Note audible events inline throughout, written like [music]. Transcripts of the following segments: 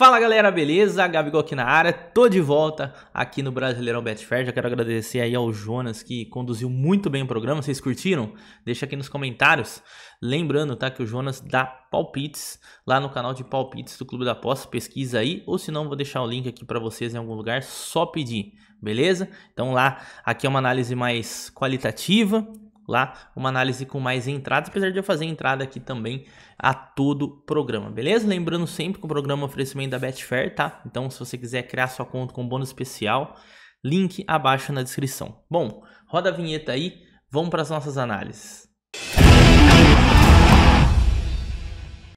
Fala galera, beleza? Gabigol aqui na área, tô de volta aqui no Brasileirão Betfair. Já quero agradecer aí ao Jonas que conduziu muito bem o programa. Vocês curtiram? Deixa aqui nos comentários. Lembrando, tá, que o Jonas dá palpites lá no canal de palpites do Clube da Aposta. Pesquisa aí, ou se não, vou deixar o link aqui para vocês em algum lugar, só pedir, beleza? Então lá, aqui é uma análise mais qualitativa, lá uma análise com mais entradas, apesar de eu fazer entrada aqui também a todo programa, beleza? Lembrando sempre que o programa é oferecimento da Betfair, tá? Então, se você quiser criar sua conta com bônus especial, link abaixo na descrição. Bom, roda a vinheta aí, vamos para as nossas análises.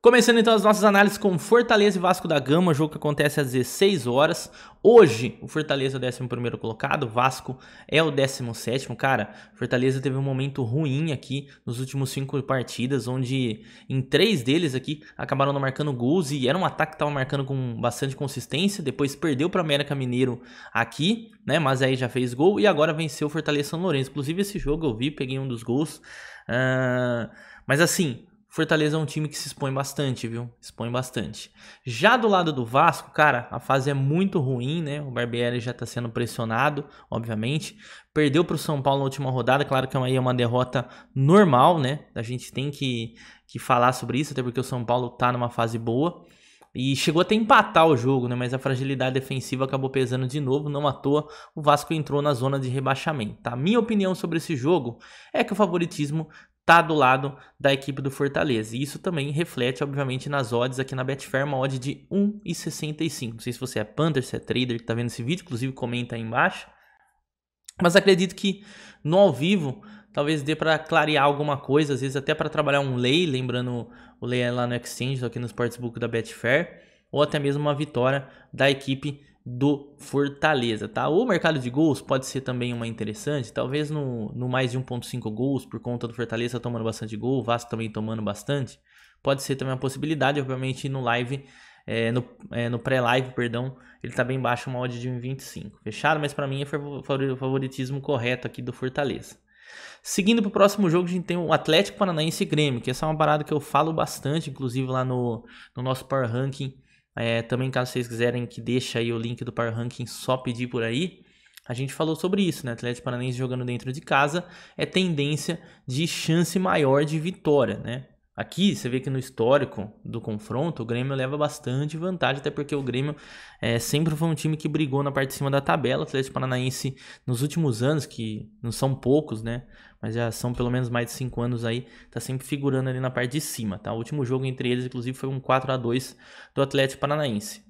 Começando então as nossas análises com Fortaleza e Vasco da Gama, jogo que acontece às 16 horas. Hoje, o Fortaleza é o 11 colocado, o Vasco é o 17. Cara, Fortaleza teve um momento ruim aqui nos últimos cinco partidas, onde em três deles aqui acabaram não marcando gols e era um ataque que estava marcando com bastante consistência. Depois perdeu para América Mineiro aqui, né? Mas aí já fez gol e agora venceu o Fortaleza São Lourenço. Inclusive, esse jogo eu vi, peguei um dos gols. Uh, mas assim, Fortaleza é um time que se expõe bastante, viu? Expõe bastante. Já do lado do Vasco, cara, a fase é muito ruim, né? O Barbieri já tá sendo pressionado, obviamente. Perdeu pro São Paulo na última rodada, claro que é aí é uma derrota normal, né? A gente tem que, que falar sobre isso, até porque o São Paulo tá numa fase boa. E chegou até empatar o jogo, né? Mas a fragilidade defensiva acabou pesando de novo, não à toa. O Vasco entrou na zona de rebaixamento. Tá? Minha opinião sobre esse jogo é que o favoritismo tá do lado da equipe do Fortaleza. E isso também reflete, obviamente, nas odds aqui na Betfair, uma odd de 1,65. Não sei se você é punter, se é trader que tá vendo esse vídeo, inclusive comenta aí embaixo. Mas acredito que no ao vivo talvez dê para clarear alguma coisa, às vezes até para trabalhar um lay, lembrando o lay é lá no Exchange, aqui no Sportsbook da Betfair, ou até mesmo uma vitória da equipe do Fortaleza, tá? O mercado de gols pode ser também uma interessante, talvez no, no mais de 1.5 gols, por conta do Fortaleza tomando bastante gol, o Vasco também tomando bastante, pode ser também uma possibilidade, obviamente no live, é, no, é, no pré-live, perdão, ele tá bem baixo, uma odd de 1.25, fechado? Mas para mim é o favoritismo correto aqui do Fortaleza. Seguindo para o próximo jogo, a gente tem o Atlético Paranaense e Grêmio, que essa é uma parada que eu falo bastante, inclusive lá no, no nosso Power Ranking é, também caso vocês quiserem que deixe aí o link do Power Ranking, só pedir por aí. A gente falou sobre isso, né? Atlético Paranaense jogando dentro de casa é tendência de chance maior de vitória, né? Aqui você vê que no histórico do confronto o Grêmio leva bastante vantagem, até porque o Grêmio é, sempre foi um time que brigou na parte de cima da tabela. O Atlético Paranaense nos últimos anos, que não são poucos, né? mas já são pelo menos mais de 5 anos aí, tá sempre figurando ali na parte de cima, tá? O último jogo entre eles, inclusive, foi um 4 a 2 do Atlético Paranaense.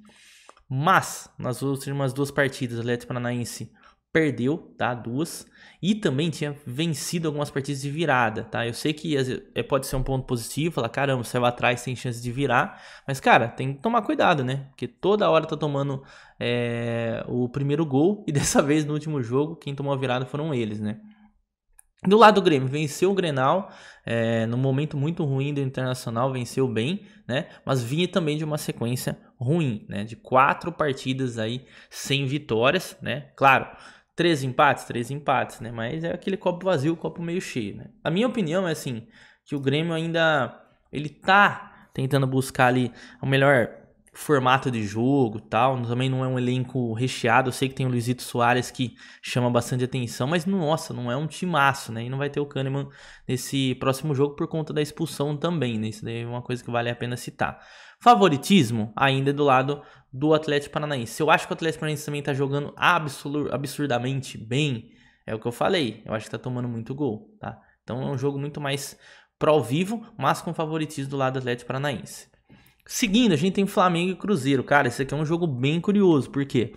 Mas, nas últimas duas partidas, o Atlético Paranaense perdeu, tá? Duas. E também tinha vencido algumas partidas de virada, tá? Eu sei que é, pode ser um ponto positivo, falar, caramba, saiu atrás, tem chance de virar. Mas, cara, tem que tomar cuidado, né? Porque toda hora tá tomando é, o primeiro gol. [laughs] E dessa vez, no último jogo, quem tomou a virada foram eles, né? Do lado do Grêmio, venceu o Grenal, é, momento muito ruim do Internacional, venceu bem, né? Mas vinha também de uma sequência ruim, né? De quatro partidas aí sem vitórias, né? Claro, três empates, três empates, né? Mas é aquele copo vazio, copo meio cheio, né? A minha opinião é assim, que o Grêmio ainda, ele tá tentando buscar ali o melhor formato de jogo tal. Também não é um elenco recheado. Eu sei que tem o Luizito Soares que chama bastante atenção, mas nossa, não é um timaço, né? E não vai ter o Kahneman nesse próximo jogo por conta da expulsão também, né? Isso daí é uma coisa que vale a pena citar. Favoritismo ainda é do lado do Atlético Paranaense. Eu acho que o Atlético Paranaense também está jogando absur absurdamente bem. É o que eu falei. Eu acho que está tomando muito gol, tá? Então é um jogo muito mais pro vivo, mas com favoritismo do lado do Atlético Paranaense. Seguindo, a gente tem Flamengo e Cruzeiro. Cara, esse aqui é um jogo bem curioso, porque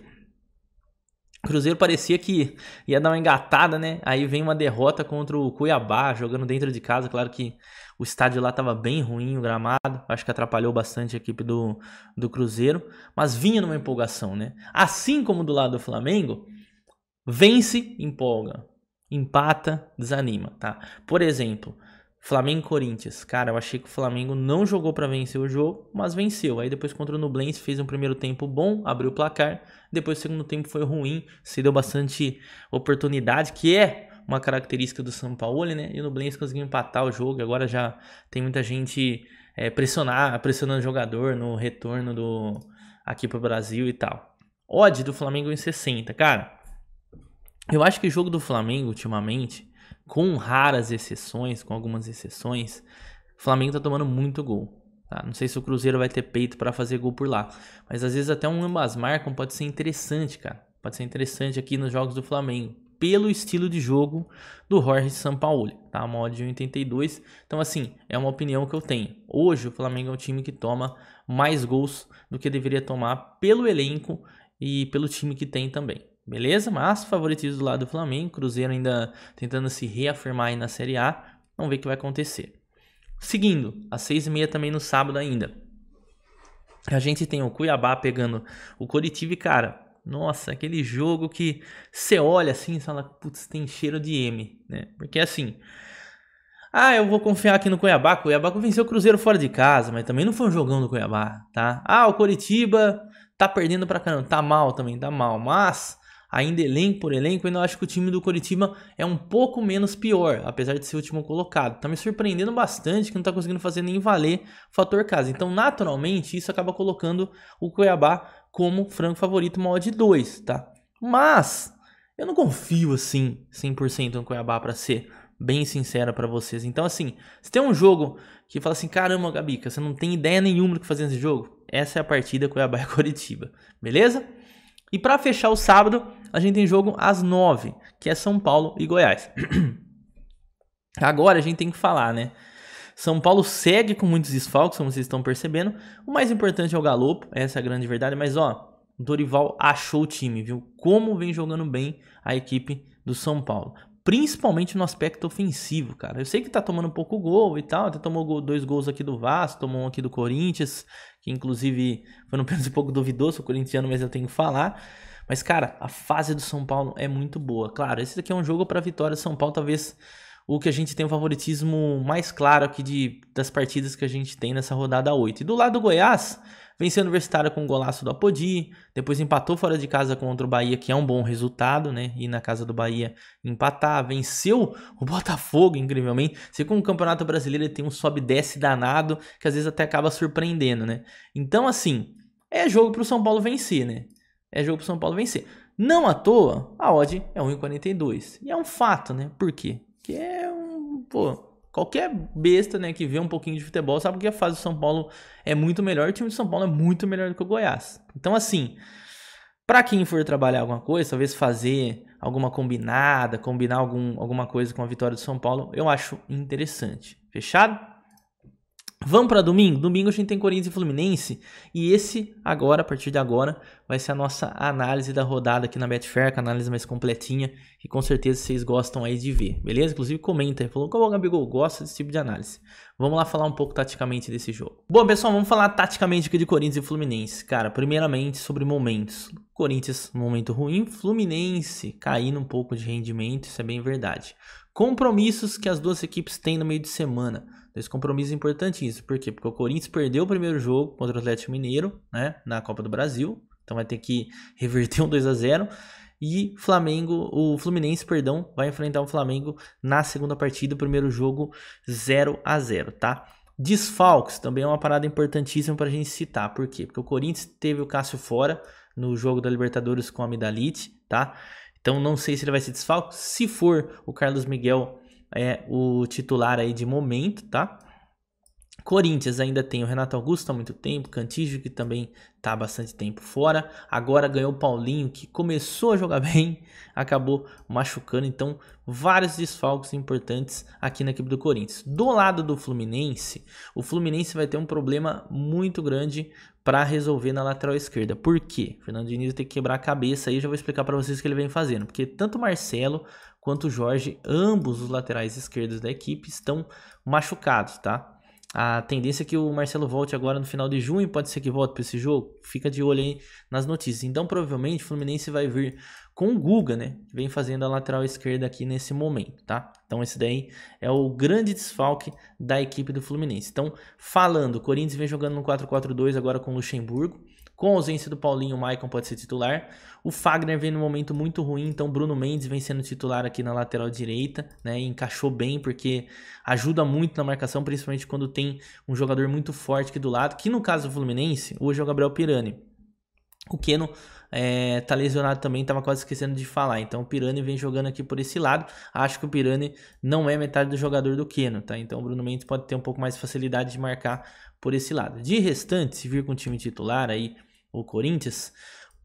Cruzeiro parecia que ia dar uma engatada, né? Aí vem uma derrota contra o Cuiabá, jogando dentro de casa. Claro que o estádio lá estava bem ruim, o gramado. Acho que atrapalhou bastante a equipe do, do Cruzeiro. Mas vinha numa empolgação, né? Assim como do lado do Flamengo, vence, empolga. Empata, desanima, tá? Por exemplo, Flamengo e Corinthians. Cara, eu achei que o Flamengo não jogou para vencer o jogo, mas venceu. Aí depois contra o Nublense fez um primeiro tempo bom, abriu o placar. Depois o segundo tempo foi ruim, se deu bastante oportunidade, que é uma característica do São Paulo, né? E o Nublense conseguiu empatar o jogo. Agora já tem muita gente é, pressionar, pressionando o jogador no retorno do aqui pro Brasil e tal. Odd do Flamengo em 60, cara. Eu acho que o jogo do Flamengo ultimamente com raras exceções, com algumas exceções, o Flamengo tá tomando muito gol. Tá? Não sei se o Cruzeiro vai ter peito para fazer gol por lá. Mas às vezes até um ambas marcam pode ser interessante, cara. Pode ser interessante aqui nos jogos do Flamengo. Pelo estilo de jogo do Jorge Sampaoli, tá? Uma odd de 1,82. Então, assim, é uma opinião que eu tenho. Hoje, o Flamengo é um time que toma mais gols do que deveria tomar pelo elenco e pelo time que tem também. Beleza? Mas favoritismo do lado do Flamengo, Cruzeiro ainda tentando se reafirmar aí na Série A. Vamos ver o que vai acontecer. Seguindo, às seis e meia também no sábado ainda. A gente tem o Cuiabá pegando o Coritiba e, cara, nossa, aquele jogo que você olha assim e fala, putz, tem cheiro de M, né? Porque assim, ah, eu vou confiar aqui no Cuiabá. Cuiabá venceu o Cruzeiro fora de casa, mas também não foi um jogão do Cuiabá, tá? Ah, o Coritiba tá perdendo pra caramba, tá mal também, tá mal, mas ainda elenco por elenco, ainda acho que o time do Coritiba é um pouco menos pior, apesar de ser o último colocado. Tá me surpreendendo bastante que não tá conseguindo fazer nem valer o fator casa. Então, naturalmente, isso acaba colocando o Cuiabá como franco favorito, uma de 2, tá? Mas eu não confio assim 100% no Cuiabá para ser bem sincera para vocês. Então, assim, se tem um jogo que fala assim, caramba, Gabica, você não tem ideia nenhuma do que fazer nesse jogo, essa é a partida Cuiabá e Coritiba, beleza? E para fechar o sábado, a gente tem jogo às 9, que é São Paulo e Goiás. [clears throat] Agora a gente tem que falar, né? São Paulo segue com muitos desfalques, como vocês estão percebendo. O mais importante é o Galopo, essa é a grande verdade. Mas ó, Dorival achou o time, viu? Como vem jogando bem a equipe do São Paulo. Principalmente no aspecto ofensivo, cara. Eu sei que tá tomando pouco gol e tal. Até tomou dois gols aqui do Vasco, tomou um aqui do Corinthians que inclusive foi um pênalti um pouco duvidoso, o corintiano, mas eu tenho que falar. Mas, cara, a fase do São Paulo é muito boa. Claro, esse daqui é um jogo para vitória São Paulo, talvez o que a gente tem o favoritismo mais claro aqui de, das partidas que a gente tem nessa rodada 8. E do lado do Goiás, Venceu o Universitário com um golaço do Apodi, depois empatou fora de casa contra o Bahia, que é um bom resultado, né? Ir na casa do Bahia empatar. Venceu o Botafogo, incrivelmente. Se com o Campeonato Brasileiro ele tem um sobe desce danado, que às vezes até acaba surpreendendo, né? Então, assim, é jogo pro São Paulo vencer, né? É jogo pro São Paulo vencer. Não à toa, a odd é 1,42. E é um fato, né? Por quê? Porque é um. Pô, Qualquer besta né, que vê um pouquinho de futebol sabe que a fase do São Paulo é muito melhor, o time do São Paulo é muito melhor do que o Goiás. Então, assim, para quem for trabalhar alguma coisa, talvez fazer alguma combinada, combinar algum, alguma coisa com a vitória do São Paulo, eu acho interessante. Fechado? Vamos para domingo? Domingo a gente tem Corinthians e Fluminense. E esse, agora, a partir de agora, vai ser a nossa análise da rodada aqui na Betfair, com a análise mais completinha, que com certeza vocês gostam aí de ver, beleza? Inclusive comenta aí, falou, como o Gabigol gosta desse tipo de análise. Vamos lá falar um pouco taticamente desse jogo. Bom, pessoal, vamos falar taticamente aqui de Corinthians e Fluminense. Cara, primeiramente sobre momentos. Corinthians, momento ruim, Fluminense caindo um pouco de rendimento, isso é bem verdade compromissos que as duas equipes têm no meio de semana. Dois compromissos importantíssimos. Por quê? Porque o Corinthians perdeu o primeiro jogo contra o Atlético Mineiro, né? Na Copa do Brasil. Então vai ter que [laughs] reverter um 2 a 0 E Flamengo, o Fluminense, perdão, vai enfrentar o Flamengo na segunda partida, o primeiro jogo 0 a 0 tá? Desfalques também é uma parada importantíssima para a gente citar. Por quê? Porque o Corinthians teve o Cássio fora no jogo da Libertadores com a Midalite, tá? Então não sei se ele vai ser desfalco. Se for, o Carlos Miguel é o titular aí de momento, tá? Corinthians ainda tem o Renato Augusto há muito tempo, Cantígio que também está há bastante tempo fora. Agora ganhou o Paulinho que começou a jogar [laughs] bem, acabou machucando. Então, vários desfalques importantes aqui na equipe do Corinthians. Do lado do Fluminense, o Fluminense vai ter um problema muito grande para resolver na lateral esquerda. Por quê? O Fernando Diniz tem que quebrar a cabeça aí, já vou explicar para vocês o que ele vem fazendo. Porque tanto Marcelo quanto Jorge, ambos os laterais esquerdos da equipe estão machucados, tá? A tendência é que o Marcelo volte agora no final de junho, pode ser que volte para esse jogo. Fica de olho aí nas notícias. Então, provavelmente, o Fluminense vai vir com o Guga, né? Que vem fazendo a lateral esquerda aqui nesse momento, tá? Então esse daí é o grande desfalque da equipe do Fluminense. Então, falando, o Corinthians vem jogando no 4-4-2 agora com o Luxemburgo. Com a ausência do Paulinho, o Maicon pode ser titular. O Fagner vem num momento muito ruim, então Bruno Mendes vem sendo titular aqui na lateral direita, né? encaixou bem porque ajuda muito na marcação, principalmente quando tem um jogador muito forte aqui do lado, que no caso do Fluminense, hoje é o Gabriel Pirani. O Keno é, tá lesionado também, tava quase esquecendo de falar. Então o Pirani vem jogando aqui por esse lado. Acho que o Pirani não é metade do jogador do Keno, tá? Então o Bruno Mendes pode ter um pouco mais de facilidade de marcar por esse lado. De restante, se vir com o time titular aí, o Corinthians,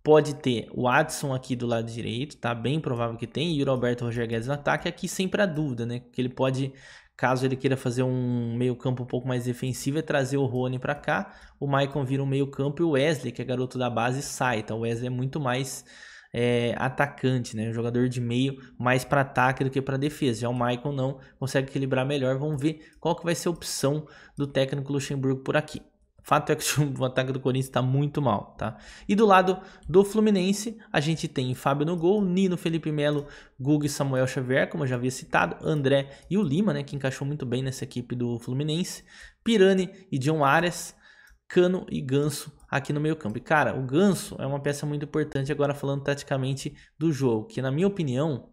Pode ter o Adson aqui do lado direito, tá? Bem provável que tem. E o Roberto Roger Guedes no ataque. Aqui sempre a dúvida, né? Que ele pode, caso ele queira fazer um meio-campo um pouco mais defensivo, é trazer o Rony para cá. O Maicon vira um meio-campo e o Wesley, que é garoto da base, sai. Então o Wesley é muito mais é, atacante, né? Um jogador de meio mais para ataque do que para defesa. Já o Maicon não consegue equilibrar melhor. Vamos ver qual que vai ser a opção do técnico Luxemburgo por aqui. Fato é que [laughs] o ataque do Corinthians está muito mal, tá? E do lado do Fluminense, a gente tem Fábio no gol, Nino, Felipe Melo, Guga e Samuel Xavier, como eu já havia citado, André e o Lima, né, que encaixou muito bem nessa equipe do Fluminense, Pirani e John Arias, Cano e Ganso aqui no meio campo. E cara, o Ganso é uma peça muito importante agora falando taticamente do jogo, que na minha opinião,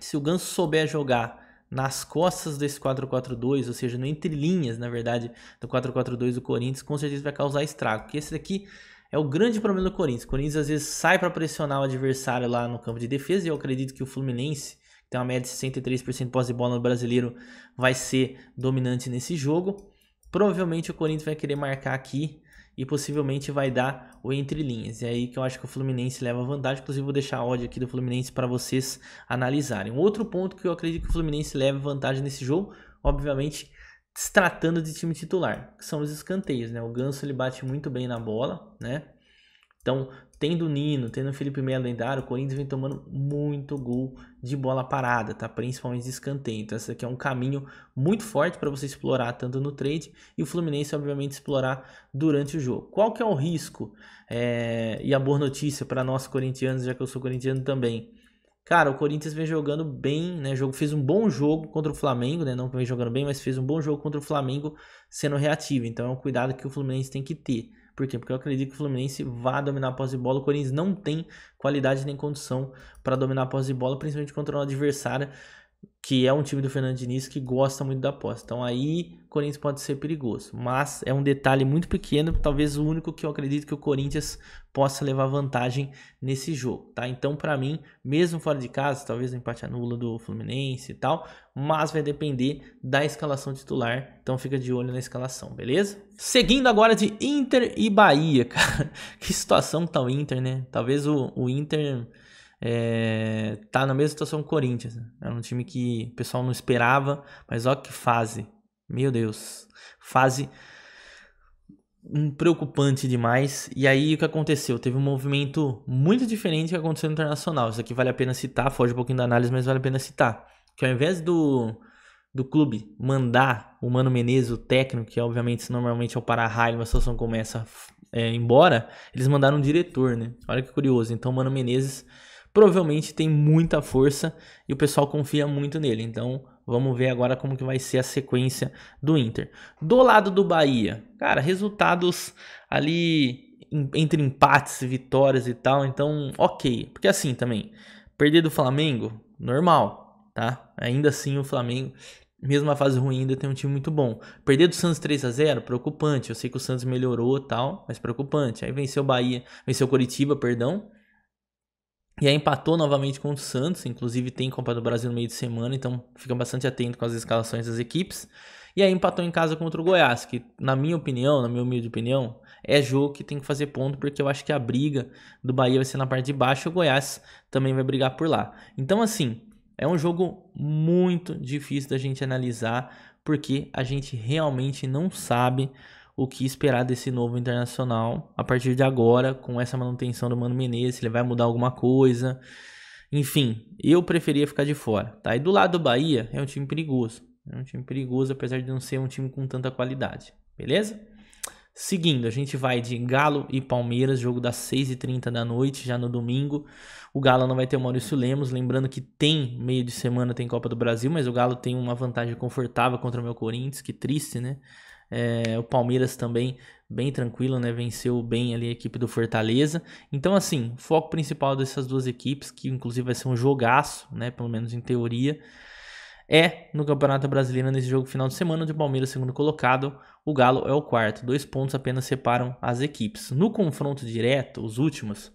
se o Ganso souber jogar nas costas desse 4-4-2, ou seja, no entrelinhas, na verdade, do 4-4-2 do Corinthians, com certeza vai causar estrago. Porque esse daqui é o grande problema do Corinthians. O Corinthians às vezes sai para pressionar o adversário lá no campo de defesa, e eu acredito que o Fluminense, que tem uma média de 63% pós de bola no brasileiro, vai ser dominante nesse jogo. Provavelmente o Corinthians vai querer marcar aqui e possivelmente vai dar o entre linhas. E é aí que eu acho que o Fluminense leva vantagem, inclusive vou deixar a odd aqui do Fluminense para vocês analisarem. Um outro ponto que eu acredito que o Fluminense leva vantagem nesse jogo, obviamente, se tratando de time titular, que são os escanteios, né? O Ganso ele bate muito bem na bola, né? Então, tendo Nino, tendo Felipe Melo lendário, o Corinthians vem tomando muito gol de bola parada, tá? Principalmente de escanteio. Então, esse aqui é um caminho muito forte para você explorar tanto no trade e o Fluminense, obviamente, explorar durante o jogo. Qual que é o risco? É... E a boa notícia para nós corintianos, já que eu sou corintiano também. Cara, o Corinthians vem jogando bem, né? Jogo fez um bom jogo contra o Flamengo, né? Não vem jogando bem, mas fez um bom jogo contra o Flamengo sendo reativo. Então é um cuidado que o Fluminense tem que ter. Por quê? Porque eu acredito que o Fluminense vá dominar a posse de bola. O Corinthians não tem qualidade nem condição para dominar a posse de bola, principalmente contra um adversário que é um time do Fernando Diniz que gosta muito da aposta. Então aí o Corinthians pode ser perigoso, mas é um detalhe muito pequeno, talvez o único que eu acredito que o Corinthians possa levar vantagem nesse jogo, tá? Então para mim, mesmo fora de casa, talvez o um empate anula do Fluminense e tal, mas vai depender da escalação titular. Então fica de olho na escalação, beleza? Seguindo agora de Inter e Bahia, [laughs] cara. Que situação tá o Inter, né? Talvez o, o Inter é, tá na mesma situação que o Corinthians. Né? Era um time que o pessoal não esperava, mas olha que fase. Meu Deus. Fase preocupante demais. E aí o que aconteceu? Teve um movimento muito diferente que aconteceu no Internacional. Isso aqui vale a pena citar, foge um pouquinho da análise, mas vale a pena citar. Que ao invés do, do clube mandar o Mano Menezes, o técnico, que obviamente normalmente é o para-raio, a situação começa é, embora, eles mandaram um diretor, né? Olha que curioso. Então o Mano Menezes provavelmente tem muita força e o pessoal confia muito nele. Então, vamos ver agora como que vai ser a sequência do Inter. Do lado do Bahia, cara, resultados ali entre empates, vitórias e tal, então ok. Porque assim também, perder do Flamengo, normal, tá? Ainda assim o Flamengo, mesmo a fase ruim, ainda tem um time muito bom. Perder do Santos 3 a 0 preocupante. Eu sei que o Santos melhorou tal, mas preocupante. Aí venceu o Bahia, venceu o Coritiba, perdão. E aí empatou novamente com o Santos, inclusive tem Copa do Brasil no meio de semana, então fica bastante atento com as escalações das equipes. E aí empatou em casa contra o Goiás, que na minha opinião, na minha humilde opinião, é jogo que tem que fazer ponto, porque eu acho que a briga do Bahia vai ser na parte de baixo, e o Goiás também vai brigar por lá. Então assim, é um jogo muito difícil da gente analisar, porque a gente realmente não sabe o que esperar desse novo internacional a partir de agora, com essa manutenção do Mano Menezes, ele vai mudar alguma coisa. Enfim, eu preferia ficar de fora, tá? E do lado do Bahia, é um time perigoso. É um time perigoso, apesar de não ser um time com tanta qualidade, beleza? Seguindo, a gente vai de Galo e Palmeiras, jogo das 6h30 da noite, já no domingo. O Galo não vai ter o Maurício Lemos, lembrando que tem meio de semana, tem Copa do Brasil, mas o Galo tem uma vantagem confortável contra o meu Corinthians, que triste, né? É, o Palmeiras também bem tranquilo, né? Venceu bem ali a equipe do Fortaleza. Então, assim, o foco principal dessas duas equipes, que inclusive vai ser um jogaço, né? Pelo menos em teoria, é no Campeonato Brasileiro nesse jogo final de semana, onde o Palmeiras segundo colocado, o Galo é o quarto. Dois pontos apenas separam as equipes. No confronto direto, os últimos,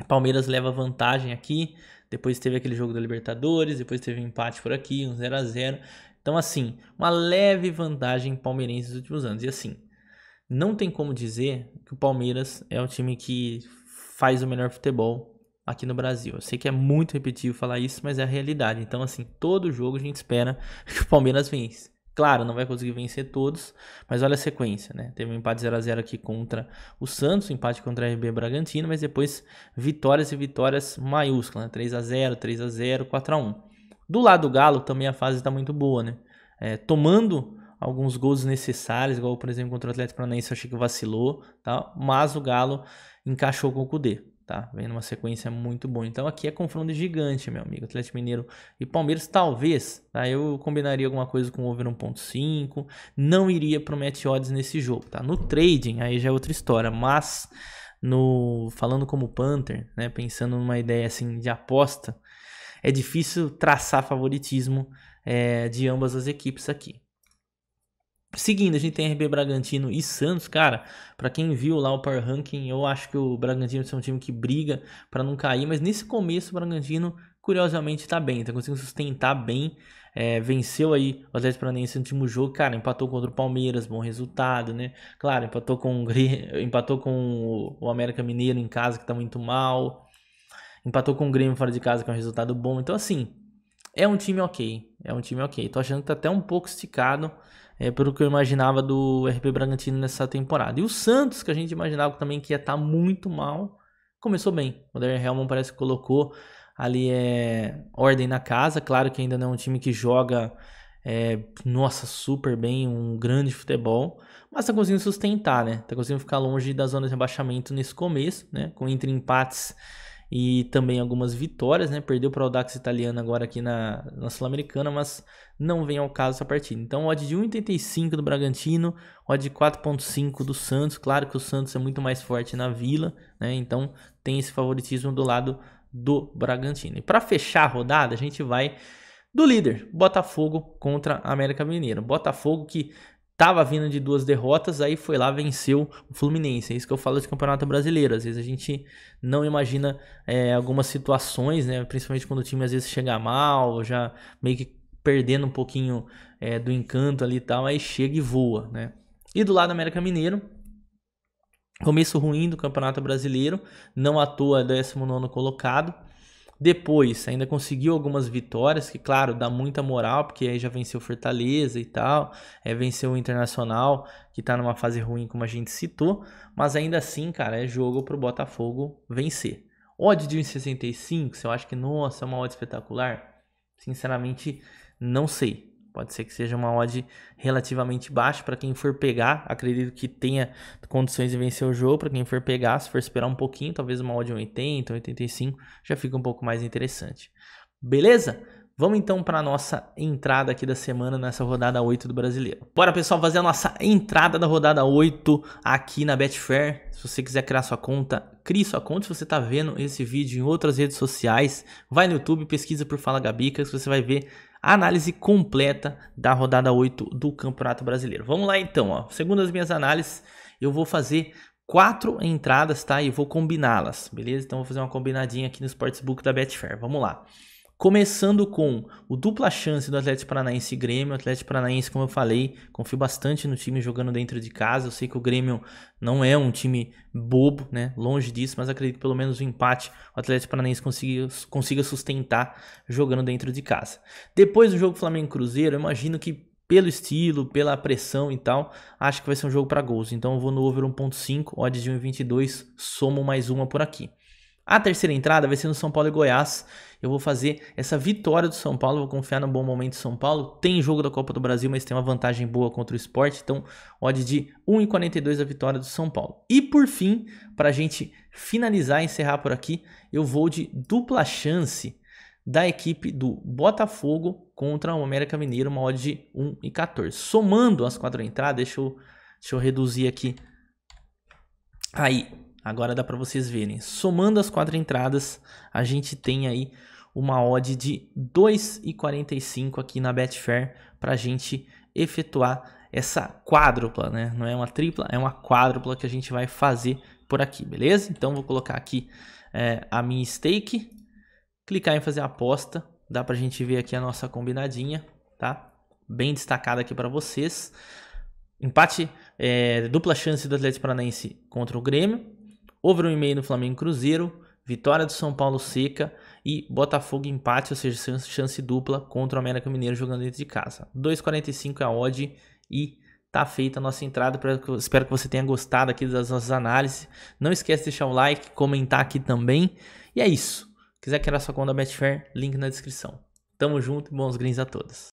o Palmeiras leva vantagem aqui, depois teve aquele jogo da Libertadores, depois teve um empate por aqui, um 0 a 0 então, assim, uma leve vantagem palmeirense nos últimos anos. E assim, não tem como dizer que o Palmeiras é o time que faz o melhor futebol aqui no Brasil. Eu sei que é muito repetitivo falar isso, mas é a realidade. Então, assim, todo jogo a gente espera [laughs] que o Palmeiras vence. Claro, não vai conseguir vencer todos, mas olha a sequência, né? Teve um empate 0 a 0 aqui contra o Santos, um empate contra a RB Bragantino, mas depois vitórias e vitórias maiúsculas, né? 3 a 0, 3 a 0, 4 a 1. Do lado do Galo também a fase está muito boa, né? É, tomando alguns gols necessários, igual por exemplo contra o Atlético Paranaense, eu achei que vacilou, tá? mas o Galo encaixou com o Cude Tá, vendo uma sequência muito boa. Então aqui é confronto gigante, meu amigo. Atlético Mineiro e Palmeiras, talvez. Tá? Eu combinaria alguma coisa com o over 1.5. Não iria pro match odds nesse jogo, tá? No trading, aí já é outra história. Mas no falando como Panther, né? Pensando numa ideia assim de aposta, é difícil traçar favoritismo é, de ambas as equipes aqui. Seguindo, a gente tem RB Bragantino e Santos, cara. Para quem viu lá o Power Ranking, eu acho que o Bragantino é um time que briga para não cair, mas nesse começo o Bragantino curiosamente tá bem, tá conseguindo sustentar bem. É, venceu aí o Atlético Paranaense no último jogo, cara, empatou contra o Palmeiras, bom resultado, né? Claro, empatou com o, empatou com o América Mineiro em casa que tá muito mal, Empatou com o Grêmio fora de casa, que é um resultado bom. Então, assim, é um time ok. É um time ok. Tô achando que tá até um pouco esticado é, pelo que eu imaginava do RP Bragantino nessa temporada. E o Santos, que a gente imaginava também que ia estar tá muito mal, começou bem. O Darren Helman parece que colocou ali é, ordem na casa. Claro que ainda não é um time que joga, é, nossa, super bem, um grande futebol. Mas tá conseguindo sustentar, né? Tá conseguindo ficar longe da zona de rebaixamento nesse começo, né? Com entre empates e também algumas vitórias, né? Perdeu para o Audax italiano agora aqui na, na Sul-Americana, mas não vem ao caso essa partida. Então, odd de 1,85 do Bragantino, odd de 4,5 do Santos. Claro que o Santos é muito mais forte na Vila, né? Então, tem esse favoritismo do lado do Bragantino. E para fechar a rodada, a gente vai do líder, Botafogo contra a América Mineira. Botafogo que tava vindo de duas derrotas, aí foi lá, venceu o Fluminense. É isso que eu falo de Campeonato Brasileiro. Às vezes a gente não imagina é, algumas situações, né? Principalmente quando o time às vezes chega mal, já meio que perdendo um pouquinho é, do encanto ali e tal, aí chega e voa, né? E do lado do América Mineiro, começo ruim do Campeonato Brasileiro, não à toa 19 colocado, depois, ainda conseguiu algumas vitórias, que, claro, dá muita moral, porque aí já venceu Fortaleza e tal, é, venceu o Internacional, que tá numa fase ruim, como a gente citou, mas ainda assim, cara, é jogo pro Botafogo vencer. Odd de 1,65, eu acho que, nossa, é uma odd espetacular, sinceramente, não sei. Pode ser que seja uma odd relativamente baixa para quem for pegar. Acredito que tenha condições de vencer o jogo para quem for pegar. Se for esperar um pouquinho, talvez uma odd 80, 85, já fica um pouco mais interessante. Beleza? Vamos então para a nossa entrada aqui da semana nessa rodada 8 do Brasileiro. Bora, pessoal, fazer a nossa entrada da rodada 8 aqui na Betfair. Se você quiser criar sua conta, crie sua conta. Se você está vendo esse vídeo em outras redes sociais, vai no YouTube, pesquisa por Fala Gabica, que você vai ver análise completa da rodada 8 do Campeonato Brasileiro. Vamos lá então, ó. segundo as minhas análises, eu vou fazer quatro entradas, tá? E vou combiná-las, beleza? Então vou fazer uma combinadinha aqui no Sportsbook da Betfair. Vamos lá. Começando com o dupla chance do Atlético Paranaense e Grêmio. O Atlético Paranaense, como eu falei, confio bastante no time jogando dentro de casa. Eu sei que o Grêmio não é um time bobo, né? Longe disso, mas acredito que pelo menos o um empate o Atlético Paranaense consiga, consiga sustentar jogando dentro de casa. Depois do jogo Flamengo Cruzeiro, eu imagino que pelo estilo, pela pressão e tal, acho que vai ser um jogo para gols. Então eu vou no over 1.5, odds de 1.22, somo mais uma por aqui. A terceira entrada vai ser no São Paulo e Goiás. Eu vou fazer essa vitória do São Paulo, vou confiar no bom momento do São Paulo. Tem jogo da Copa do Brasil, mas tem uma vantagem boa contra o esporte. Então, odd de 1,42 a vitória do São Paulo. E por fim, para a gente finalizar e encerrar por aqui, eu vou de dupla chance da equipe do Botafogo contra o América Mineiro, uma odd de 1,14. e Somando as quatro entradas, deixa eu, deixa eu reduzir aqui. Aí, Agora dá para vocês verem. Somando as quatro entradas, a gente tem aí uma odd de 2,45 aqui na Betfair para a gente efetuar essa quádrupla, né? Não é uma tripla, é uma quádrupla que a gente vai fazer por aqui, beleza? Então vou colocar aqui é, a minha stake, clicar em fazer aposta, dá para a gente ver aqui a nossa combinadinha, tá? Bem destacada aqui para vocês. Empate, é, dupla chance do Atlético Paranaense contra o Grêmio, Over 1,5 no Flamengo Cruzeiro, vitória do São Paulo seca e Botafogo empate, ou seja, chance dupla contra o América Mineiro jogando dentro de casa. 2,45 é a odd e tá feita a nossa entrada. Espero que você tenha gostado aqui das nossas análises. Não esquece de deixar o like, comentar aqui também. E é isso. Quiser criar sua conta Betfair, link na descrição. Tamo junto e bons grins a todos.